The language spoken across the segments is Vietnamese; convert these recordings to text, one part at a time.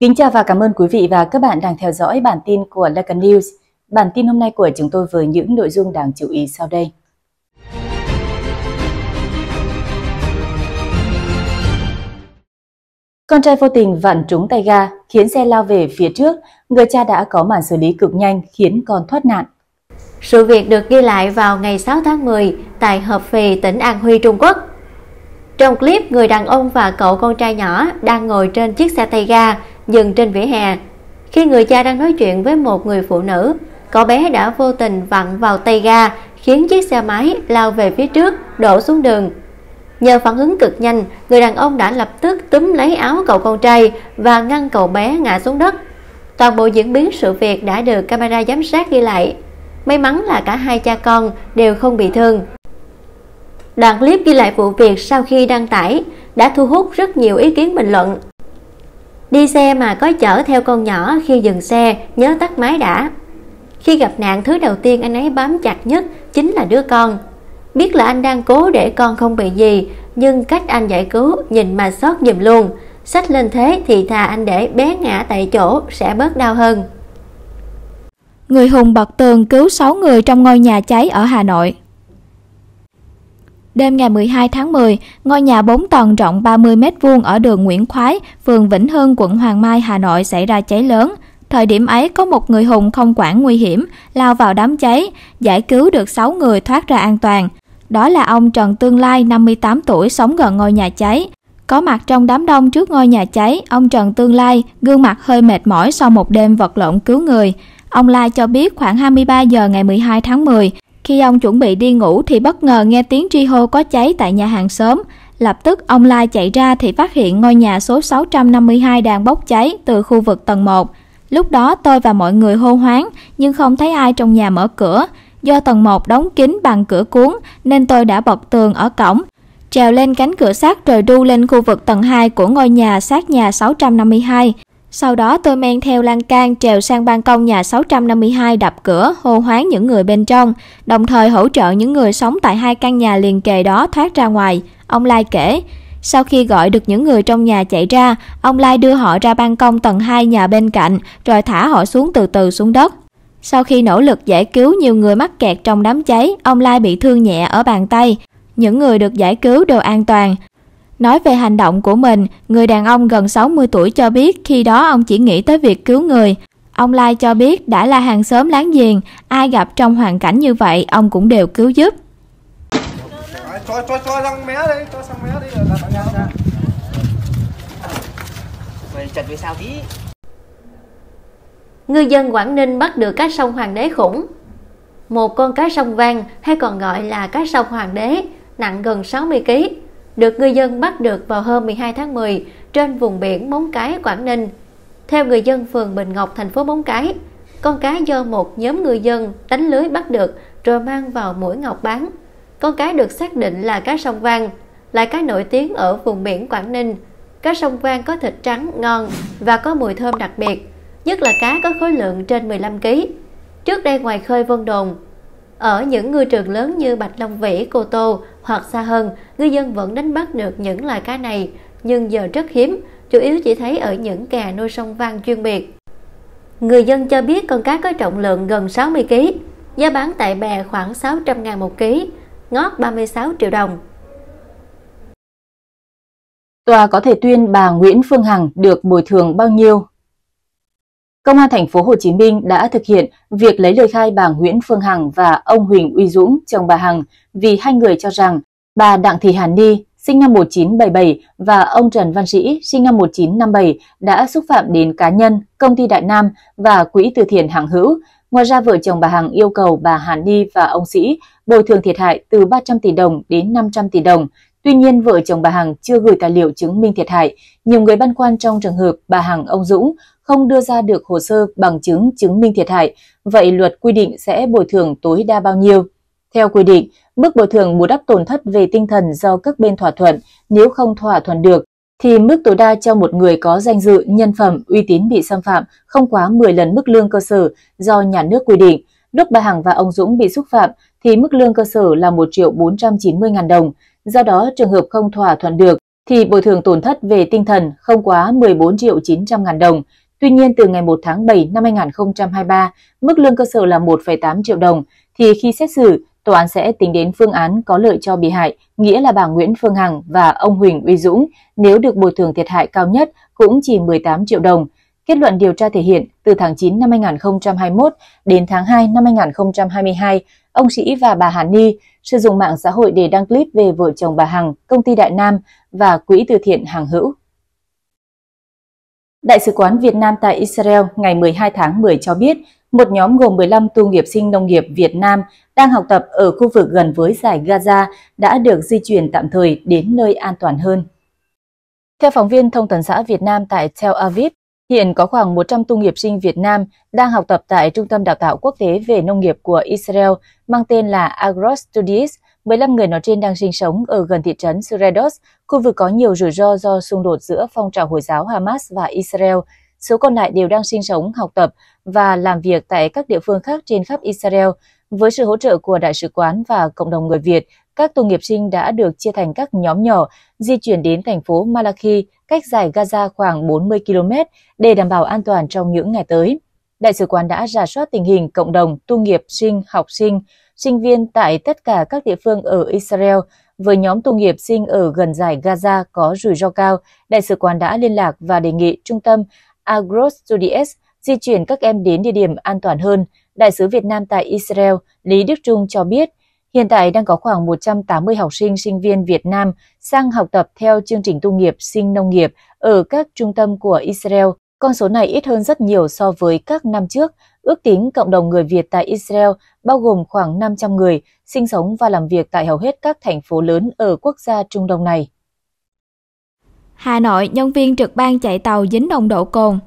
Kính chào và cảm ơn quý vị và các bạn đang theo dõi bản tin của Lacan News. Bản tin hôm nay của chúng tôi với những nội dung đáng chú ý sau đây. Con trai vô tình vặn trúng tay ga, khiến xe lao về phía trước. Người cha đã có màn xử lý cực nhanh khiến con thoát nạn. Sự việc được ghi lại vào ngày 6 tháng 10 tại Hợp Phì, tỉnh An Huy, Trung Quốc. Trong clip, người đàn ông và cậu con trai nhỏ đang ngồi trên chiếc xe tay ga dừng trên vỉa hè khi người cha đang nói chuyện với một người phụ nữ cậu bé đã vô tình vặn vào tay ga khiến chiếc xe máy lao về phía trước đổ xuống đường nhờ phản ứng cực nhanh người đàn ông đã lập tức túm lấy áo cậu con trai và ngăn cậu bé ngã xuống đất toàn bộ diễn biến sự việc đã được camera giám sát ghi lại may mắn là cả hai cha con đều không bị thương đoạn clip ghi lại vụ việc sau khi đăng tải đã thu hút rất nhiều ý kiến bình luận đi xe mà có chở theo con nhỏ khi dừng xe nhớ tắt máy đã khi gặp nạn thứ đầu tiên anh ấy bám chặt nhất chính là đứa con biết là anh đang cố để con không bị gì nhưng cách anh giải cứu nhìn mà xót giùm luôn sách lên thế thì thà anh để bé ngã tại chỗ sẽ bớt đau hơn người hùng bật tường cứu 6 người trong ngôi nhà cháy ở Hà Nội Đêm ngày 12 tháng 10, ngôi nhà 4 tầng rộng 30m2 ở đường Nguyễn Khoái, phường Vĩnh Hưng, quận Hoàng Mai, Hà Nội xảy ra cháy lớn. Thời điểm ấy có một người hùng không quản nguy hiểm, lao vào đám cháy, giải cứu được 6 người thoát ra an toàn. Đó là ông Trần Tương Lai, 58 tuổi, sống gần ngôi nhà cháy. Có mặt trong đám đông trước ngôi nhà cháy, ông Trần Tương Lai gương mặt hơi mệt mỏi sau một đêm vật lộn cứu người. Ông Lai cho biết khoảng 23 giờ ngày 12 tháng 10, khi ông chuẩn bị đi ngủ thì bất ngờ nghe tiếng tri hô có cháy tại nhà hàng xóm. Lập tức ông Lai chạy ra thì phát hiện ngôi nhà số 652 đang bốc cháy từ khu vực tầng 1. Lúc đó tôi và mọi người hô hoáng nhưng không thấy ai trong nhà mở cửa. Do tầng 1 đóng kín bằng cửa cuốn nên tôi đã bật tường ở cổng, trèo lên cánh cửa sắt rồi đu lên khu vực tầng 2 của ngôi nhà sát nhà 652. Sau đó tôi men theo lan can trèo sang ban công nhà 652 đập cửa, hô hoáng những người bên trong, đồng thời hỗ trợ những người sống tại hai căn nhà liền kề đó thoát ra ngoài. Ông Lai kể, sau khi gọi được những người trong nhà chạy ra, ông Lai đưa họ ra ban công tầng 2 nhà bên cạnh, rồi thả họ xuống từ từ xuống đất. Sau khi nỗ lực giải cứu nhiều người mắc kẹt trong đám cháy, ông Lai bị thương nhẹ ở bàn tay. Những người được giải cứu đều an toàn. Nói về hành động của mình, người đàn ông gần 60 tuổi cho biết khi đó ông chỉ nghĩ tới việc cứu người. Ông Lai cho biết đã là hàng xóm láng giềng, ai gặp trong hoàn cảnh như vậy ông cũng đều cứu giúp. Cho, cho, cho răng mé đi, cho răng mé đi, chật về sao tí Ngư dân Quảng Ninh bắt được cá sông Hoàng đế khủng Một con cá sông vàng hay còn gọi là cá sông Hoàng đế nặng gần 60 kg được người dân bắt được vào hôm 12 tháng 10 trên vùng biển Móng Cái, Quảng Ninh. Theo người dân phường Bình Ngọc, thành phố Móng Cái, con cá do một nhóm người dân đánh lưới bắt được rồi mang vào mũi ngọc bán. Con cá được xác định là cá sông vang, là cá nổi tiếng ở vùng biển Quảng Ninh. Cá sông vang có thịt trắng ngon và có mùi thơm đặc biệt, nhất là cá có khối lượng trên 15 kg. Trước đây ngoài khơi Vân Đồn, ở những ngư trường lớn như Bạch Long Vĩ, Cô Tô hoặc xa hơn, ngư dân vẫn đánh bắt được những loài cá này, nhưng giờ rất hiếm, chủ yếu chỉ thấy ở những kè nuôi sông vang chuyên biệt. Người dân cho biết con cá có trọng lượng gần 60 kg, giá bán tại bè khoảng 600 ngàn một kg, ngót 36 triệu đồng. Tòa có thể tuyên bà Nguyễn Phương Hằng được bồi thường bao nhiêu Công an thành phố Hồ Chí Minh đã thực hiện việc lấy lời khai bà Nguyễn Phương Hằng và ông Huỳnh Uy Dũng, chồng bà Hằng, vì hai người cho rằng bà Đặng Thị Hàn Ni, sinh năm 1977 và ông Trần Văn Sĩ, sinh năm 1957 đã xúc phạm đến cá nhân, công ty Đại Nam và quỹ từ thiện hàng Hữu. Ngoài ra, vợ chồng bà Hằng yêu cầu bà Hàn Ni và ông Sĩ bồi thường thiệt hại từ 300 tỷ đồng đến 500 tỷ đồng Tuy nhiên, vợ chồng bà Hằng chưa gửi tài liệu chứng minh thiệt hại. Nhiều người băn khoăn trong trường hợp bà Hằng ông Dũng không đưa ra được hồ sơ bằng chứng chứng minh thiệt hại, vậy luật quy định sẽ bồi thường tối đa bao nhiêu? Theo quy định, mức bồi thường bù đắp tổn thất về tinh thần do các bên thỏa thuận nếu không thỏa thuận được thì mức tối đa cho một người có danh dự, nhân phẩm, uy tín bị xâm phạm không quá 10 lần mức lương cơ sở do nhà nước quy định. Lúc bà Hằng và ông Dũng bị xúc phạm thì mức lương cơ sở là 1 triệu 490 ngàn đồng, Do đó, trường hợp không thỏa thuận được thì bồi thường tổn thất về tinh thần không quá 14 triệu 900 ngàn đồng. Tuy nhiên, từ ngày 1 tháng 7 năm 2023, mức lương cơ sở là 1,8 triệu đồng, thì khi xét xử, tòa án sẽ tính đến phương án có lợi cho bị hại, nghĩa là bà Nguyễn Phương Hằng và ông Huỳnh Uy Dũng, nếu được bồi thường thiệt hại cao nhất cũng chỉ 18 triệu đồng. Kết luận điều tra thể hiện, từ tháng 9 năm 2021 đến tháng 2 năm 2022, ông Sĩ và bà Hàn Ni sử dụng mạng xã hội để đăng clip về vợ chồng bà Hằng, công ty Đại Nam và quỹ từ thiện Hằng Hữu. Đại sứ quán Việt Nam tại Israel ngày 12 tháng 10 cho biết, một nhóm gồm 15 tu nghiệp sinh nông nghiệp Việt Nam đang học tập ở khu vực gần với giải Gaza đã được di chuyển tạm thời đến nơi an toàn hơn. Theo phóng viên Thông tấn xã Việt Nam tại Tel Aviv, Hiện có khoảng 100 tu nghiệp sinh Việt Nam đang học tập tại Trung tâm Đào tạo Quốc tế về Nông nghiệp của Israel mang tên là Agro Studies. 15 người nói trên đang sinh sống ở gần thị trấn Syredos, khu vực có nhiều rủi ro do xung đột giữa phong trào Hồi giáo Hamas và Israel. Số còn lại đều đang sinh sống, học tập và làm việc tại các địa phương khác trên khắp Israel với sự hỗ trợ của Đại sứ quán và cộng đồng người Việt các tù nghiệp sinh đã được chia thành các nhóm nhỏ di chuyển đến thành phố Malachi cách giải Gaza khoảng 40 km để đảm bảo an toàn trong những ngày tới. Đại sứ quán đã rà soát tình hình cộng đồng tu nghiệp sinh, học sinh, sinh viên tại tất cả các địa phương ở Israel với nhóm tu nghiệp sinh ở gần giải Gaza có rủi ro cao. Đại sứ quán đã liên lạc và đề nghị trung tâm Agros Studies di chuyển các em đến địa điểm an toàn hơn. Đại sứ Việt Nam tại Israel Lý Đức Trung cho biết Hiện tại đang có khoảng 180 học sinh sinh viên Việt Nam sang học tập theo chương trình tu nghiệp sinh nông nghiệp ở các trung tâm của Israel. Con số này ít hơn rất nhiều so với các năm trước. Ước tính cộng đồng người Việt tại Israel bao gồm khoảng 500 người sinh sống và làm việc tại hầu hết các thành phố lớn ở quốc gia Trung Đông này. Hà Nội, nhân viên trực ban chạy tàu dính nồng độ cồn,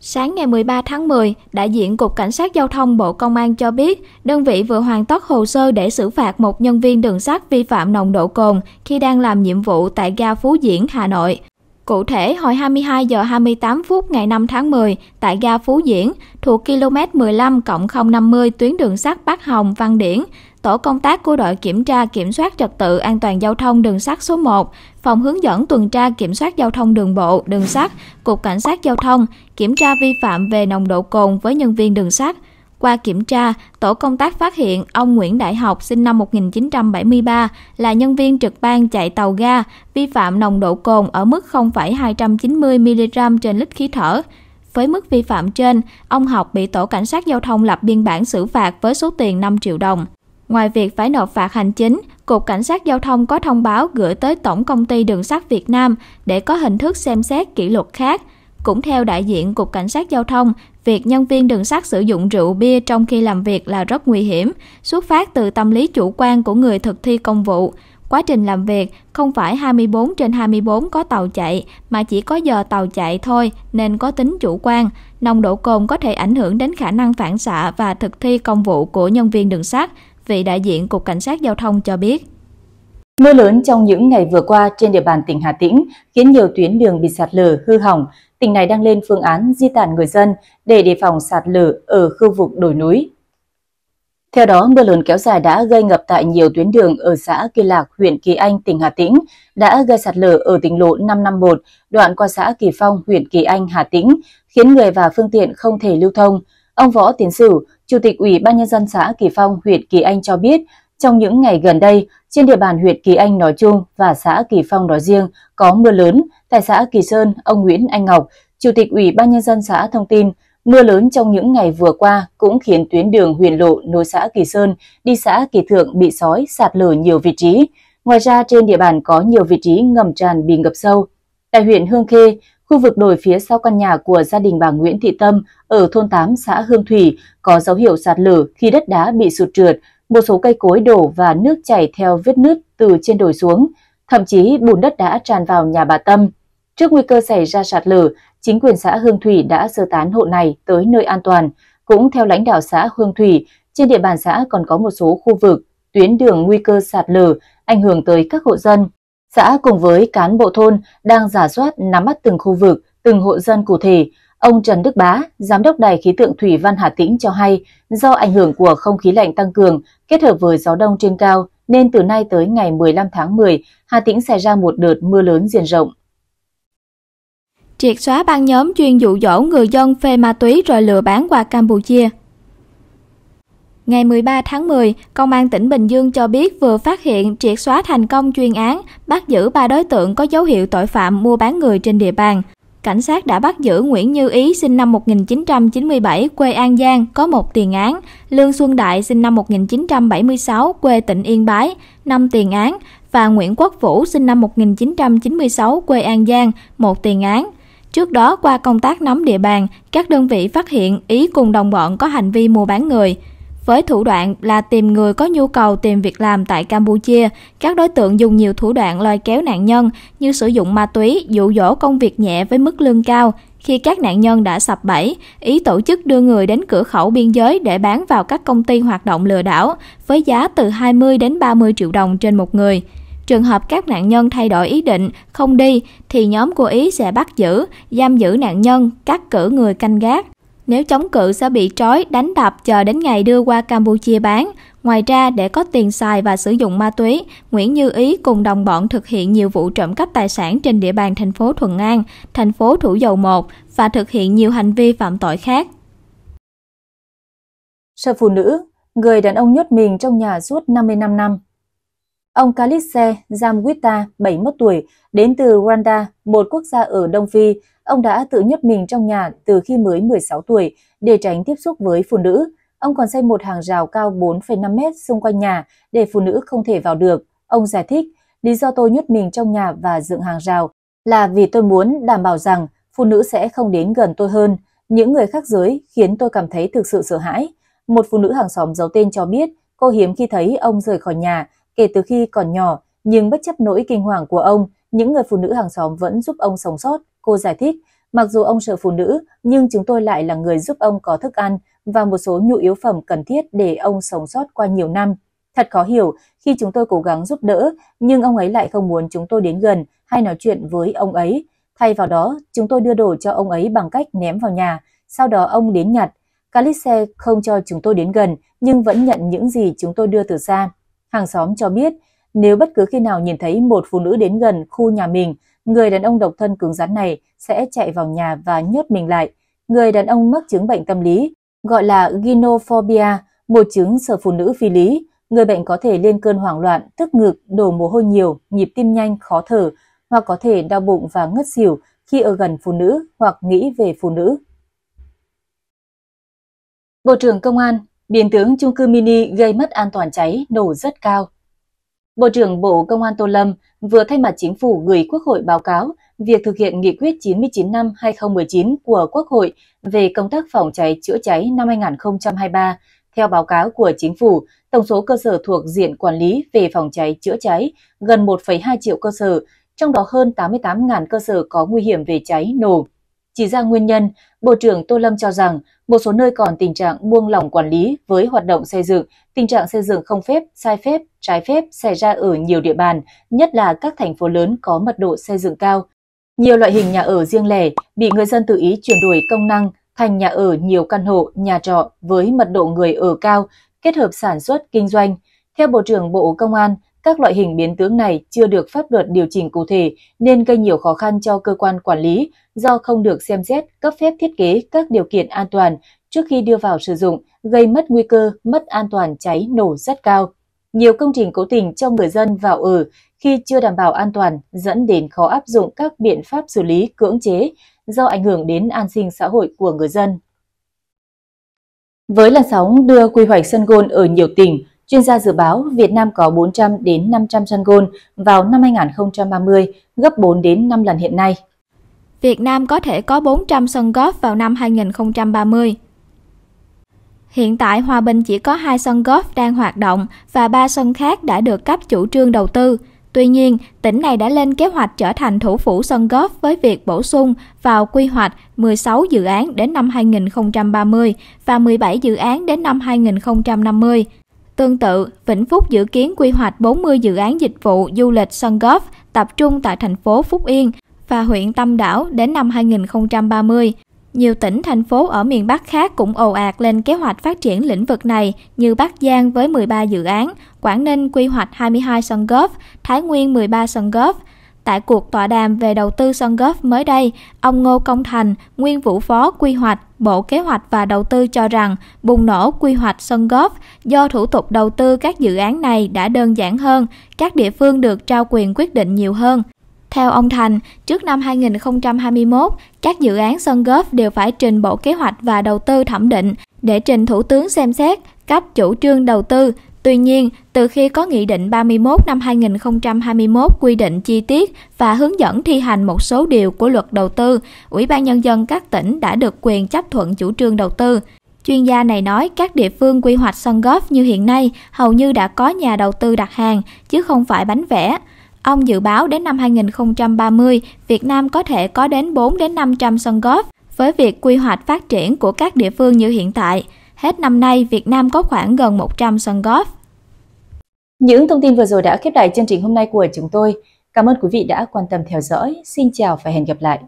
Sáng ngày 13 tháng 10, đại diện Cục Cảnh sát Giao thông Bộ Công an cho biết, đơn vị vừa hoàn tất hồ sơ để xử phạt một nhân viên đường sắt vi phạm nồng độ cồn khi đang làm nhiệm vụ tại ga Phú Diễn, Hà Nội. Cụ thể, hồi 22 giờ 28 phút ngày 5 tháng 10 tại ga Phú Diễn thuộc km 15 050 tuyến đường sắt Bắc Hồng Văn Điển, tổ công tác của đội kiểm tra kiểm soát trật tự an toàn giao thông đường sắt số 1, phòng hướng dẫn tuần tra kiểm soát giao thông đường bộ, đường sắt, cục cảnh sát giao thông kiểm tra vi phạm về nồng độ cồn với nhân viên đường sắt qua kiểm tra, tổ công tác phát hiện ông Nguyễn Đại Học sinh năm 1973 là nhân viên trực ban chạy tàu ga, vi phạm nồng độ cồn ở mức 0,290mg trên lít khí thở. Với mức vi phạm trên, ông Học bị tổ cảnh sát giao thông lập biên bản xử phạt với số tiền 5 triệu đồng. Ngoài việc phải nộp phạt hành chính, Cục Cảnh sát Giao thông có thông báo gửi tới Tổng Công ty Đường sắt Việt Nam để có hình thức xem xét kỷ luật khác – cũng theo đại diện Cục Cảnh sát Giao thông, việc nhân viên đường sắt sử dụng rượu bia trong khi làm việc là rất nguy hiểm, xuất phát từ tâm lý chủ quan của người thực thi công vụ. Quá trình làm việc không phải 24 trên 24 có tàu chạy mà chỉ có giờ tàu chạy thôi nên có tính chủ quan. Nồng độ cồn có thể ảnh hưởng đến khả năng phản xạ và thực thi công vụ của nhân viên đường sắt, vị đại diện Cục Cảnh sát Giao thông cho biết. Mưa lớn trong những ngày vừa qua trên địa bàn tỉnh Hà Tĩnh khiến nhiều tuyến đường bị sạt lở, hư hỏng. Tỉnh này đang lên phương án di tản người dân để đề phòng sạt lở ở khu vực đồi núi. Theo đó, mưa lớn kéo dài đã gây ngập tại nhiều tuyến đường ở xã Kỳ Lạc, huyện Kỳ Anh, tỉnh Hà Tĩnh, đã gây sạt lở ở tỉnh lộ 551, đoạn qua xã Kỳ Phong, huyện Kỳ Anh, Hà Tĩnh, khiến người và phương tiện không thể lưu thông. Ông Võ Tiến Sửu, Chủ tịch Ủy ban Nhân dân xã Kỳ Phong, huyện Kỳ Anh cho biết, trong những ngày gần đây, trên địa bàn huyện Kỳ Anh nói chung và xã Kỳ Phong nói riêng có mưa lớn, tại xã Kỳ Sơn, ông Nguyễn Anh Ngọc, Chủ tịch Ủy ban Nhân dân xã thông tin, mưa lớn trong những ngày vừa qua cũng khiến tuyến đường huyền lộ nối xã Kỳ Sơn đi xã Kỳ Thượng bị sói sạt lở nhiều vị trí. Ngoài ra trên địa bàn có nhiều vị trí ngầm tràn bị ngập sâu. Tại huyện Hương Khê, khu vực đồi phía sau căn nhà của gia đình bà Nguyễn Thị Tâm ở thôn 8 xã Hương Thủy có dấu hiệu sạt lở khi đất đá bị sụt trượt, một số cây cối đổ và nước chảy theo vết nứt từ trên đồi xuống, thậm chí bùn đất đã tràn vào nhà bà Tâm. Trước nguy cơ xảy ra sạt lở, chính quyền xã Hương Thủy đã sơ tán hộ này tới nơi an toàn. Cũng theo lãnh đạo xã Hương Thủy, trên địa bàn xã còn có một số khu vực, tuyến đường nguy cơ sạt lở ảnh hưởng tới các hộ dân. Xã cùng với cán bộ thôn đang giả soát nắm bắt từng khu vực, từng hộ dân cụ thể, Ông Trần Đức Bá, Giám đốc Đài khí tượng Thủy Văn Hà Tĩnh cho hay, do ảnh hưởng của không khí lạnh tăng cường kết hợp với gió đông trên cao, nên từ nay tới ngày 15 tháng 10, Hà Tĩnh xảy ra một đợt mưa lớn diện rộng. Triệt xóa băng nhóm chuyên dụ dỗ người dân phê ma túy rồi lừa bán qua Campuchia. Ngày 13 tháng 10, Công an tỉnh Bình Dương cho biết vừa phát hiện triệt xóa thành công chuyên án, bắt giữ ba đối tượng có dấu hiệu tội phạm mua bán người trên địa bàn cảnh sát đã bắt giữ Nguyễn Như Ý sinh năm 1997 quê An Giang có một tiền án, Lương Xuân Đại sinh năm 1976 quê tỉnh Yên Bái, năm tiền án và Nguyễn Quốc Vũ sinh năm 1996 quê An Giang, một tiền án. Trước đó qua công tác nắm địa bàn, các đơn vị phát hiện Ý cùng đồng bọn có hành vi mua bán người. Với thủ đoạn là tìm người có nhu cầu tìm việc làm tại Campuchia, các đối tượng dùng nhiều thủ đoạn lôi kéo nạn nhân như sử dụng ma túy, dụ dỗ công việc nhẹ với mức lương cao. Khi các nạn nhân đã sập bẫy, ý tổ chức đưa người đến cửa khẩu biên giới để bán vào các công ty hoạt động lừa đảo với giá từ 20 đến 30 triệu đồng trên một người. Trường hợp các nạn nhân thay đổi ý định, không đi, thì nhóm của Ý sẽ bắt giữ, giam giữ nạn nhân, cắt cử người canh gác, nếu chống cự sẽ bị trói, đánh đập chờ đến ngày đưa qua Campuchia bán. Ngoài ra, để có tiền xài và sử dụng ma túy, Nguyễn Như Ý cùng đồng bọn thực hiện nhiều vụ trộm cắp tài sản trên địa bàn thành phố Thuận An, thành phố Thủ Dầu Một và thực hiện nhiều hành vi phạm tội khác. Sợ phụ nữ, người đàn ông nhốt mình trong nhà suốt 55 năm. Ông Kalise Zamwita, 71 tuổi, đến từ Rwanda, một quốc gia ở Đông Phi, Ông đã tự nhốt mình trong nhà từ khi mới 16 tuổi để tránh tiếp xúc với phụ nữ. Ông còn xây một hàng rào cao 4,5 mét xung quanh nhà để phụ nữ không thể vào được. Ông giải thích, lý do tôi nhốt mình trong nhà và dựng hàng rào là vì tôi muốn đảm bảo rằng phụ nữ sẽ không đến gần tôi hơn. Những người khác giới khiến tôi cảm thấy thực sự sợ hãi. Một phụ nữ hàng xóm giấu tên cho biết cô hiếm khi thấy ông rời khỏi nhà kể từ khi còn nhỏ, nhưng bất chấp nỗi kinh hoàng của ông, những người phụ nữ hàng xóm vẫn giúp ông sống sót. Cô giải thích, mặc dù ông sợ phụ nữ, nhưng chúng tôi lại là người giúp ông có thức ăn và một số nhu yếu phẩm cần thiết để ông sống sót qua nhiều năm. Thật khó hiểu khi chúng tôi cố gắng giúp đỡ, nhưng ông ấy lại không muốn chúng tôi đến gần hay nói chuyện với ông ấy. Thay vào đó, chúng tôi đưa đồ cho ông ấy bằng cách ném vào nhà, sau đó ông đến nhặt. Calice không cho chúng tôi đến gần, nhưng vẫn nhận những gì chúng tôi đưa từ xa. Hàng xóm cho biết, nếu bất cứ khi nào nhìn thấy một phụ nữ đến gần khu nhà mình, người đàn ông độc thân cứng rắn này sẽ chạy vào nhà và nhốt mình lại. Người đàn ông mắc chứng bệnh tâm lý, gọi là gynophobia, một chứng sợ phụ nữ phi lý. Người bệnh có thể lên cơn hoảng loạn, tức ngực, đổ mồ hôi nhiều, nhịp tim nhanh, khó thở, hoặc có thể đau bụng và ngất xỉu khi ở gần phụ nữ hoặc nghĩ về phụ nữ. Bộ trưởng Công an, biến tướng chung cư mini gây mất an toàn cháy nổ rất cao. Bộ trưởng Bộ Công an Tô Lâm vừa thay mặt chính phủ gửi Quốc hội báo cáo việc thực hiện nghị quyết 99 năm 2019 của Quốc hội về công tác phòng cháy chữa cháy năm 2023. Theo báo cáo của chính phủ, tổng số cơ sở thuộc diện quản lý về phòng cháy chữa cháy gần 1,2 triệu cơ sở, trong đó hơn 88.000 cơ sở có nguy hiểm về cháy nổ. Chỉ ra nguyên nhân, Bộ trưởng Tô Lâm cho rằng một số nơi còn tình trạng buông lỏng quản lý với hoạt động xây dựng, tình trạng xây dựng không phép, sai phép, trái phép xảy ra ở nhiều địa bàn, nhất là các thành phố lớn có mật độ xây dựng cao. Nhiều loại hình nhà ở riêng lẻ bị người dân tự ý chuyển đổi công năng thành nhà ở nhiều căn hộ, nhà trọ với mật độ người ở cao, kết hợp sản xuất, kinh doanh. Theo Bộ trưởng Bộ Công an, các loại hình biến tướng này chưa được pháp luật điều chỉnh cụ thể nên gây nhiều khó khăn cho cơ quan quản lý do không được xem xét cấp phép thiết kế các điều kiện an toàn trước khi đưa vào sử dụng, gây mất nguy cơ mất an toàn cháy nổ rất cao. Nhiều công trình cố tình cho người dân vào ở khi chưa đảm bảo an toàn dẫn đến khó áp dụng các biện pháp xử lý cưỡng chế do ảnh hưởng đến an sinh xã hội của người dân. Với làn sóng đưa quy hoạch sân gôn ở nhiều tỉnh, Chuyên gia dự báo Việt Nam có 400 đến 500 sân gôn vào năm 2030, gấp 4 đến 5 lần hiện nay. Việt Nam có thể có 400 sân golf vào năm 2030. Hiện tại Hòa Bình chỉ có 2 sân golf đang hoạt động và 3 sân khác đã được cấp chủ trương đầu tư. Tuy nhiên, tỉnh này đã lên kế hoạch trở thành thủ phủ sân golf với việc bổ sung vào quy hoạch 16 dự án đến năm 2030 và 17 dự án đến năm 2050. Tương tự, Vĩnh Phúc dự kiến quy hoạch 40 dự án dịch vụ du lịch sân golf tập trung tại thành phố Phúc Yên và huyện Tâm Đảo đến năm 2030. Nhiều tỉnh, thành phố ở miền Bắc khác cũng ồ ạt lên kế hoạch phát triển lĩnh vực này như Bắc Giang với 13 dự án, Quảng Ninh quy hoạch 22 sân golf, Thái Nguyên 13 sân golf. Tại cuộc tọa đàm về đầu tư sân golf mới đây, ông Ngô Công Thành, nguyên vụ phó quy hoạch, Bộ Kế hoạch và Đầu tư cho rằng bùng nổ quy hoạch sân góp do thủ tục đầu tư các dự án này đã đơn giản hơn, các địa phương được trao quyền quyết định nhiều hơn. Theo ông Thành, trước năm 2021, các dự án sân góp đều phải trình Bộ Kế hoạch và Đầu tư thẩm định để trình Thủ tướng xem xét cấp chủ trương đầu tư Tuy nhiên, từ khi có Nghị định 31 năm 2021 quy định chi tiết và hướng dẫn thi hành một số điều của luật đầu tư, Ủy ban Nhân dân các tỉnh đã được quyền chấp thuận chủ trương đầu tư. Chuyên gia này nói các địa phương quy hoạch sân golf như hiện nay hầu như đã có nhà đầu tư đặt hàng, chứ không phải bánh vẽ. Ông dự báo đến năm 2030, Việt Nam có thể có đến 4 đến 500 sân golf với việc quy hoạch phát triển của các địa phương như hiện tại. Hết năm nay, Việt Nam có khoảng gần 100 sân golf. Những thông tin vừa rồi đã khép lại chương trình hôm nay của chúng tôi. Cảm ơn quý vị đã quan tâm theo dõi. Xin chào và hẹn gặp lại.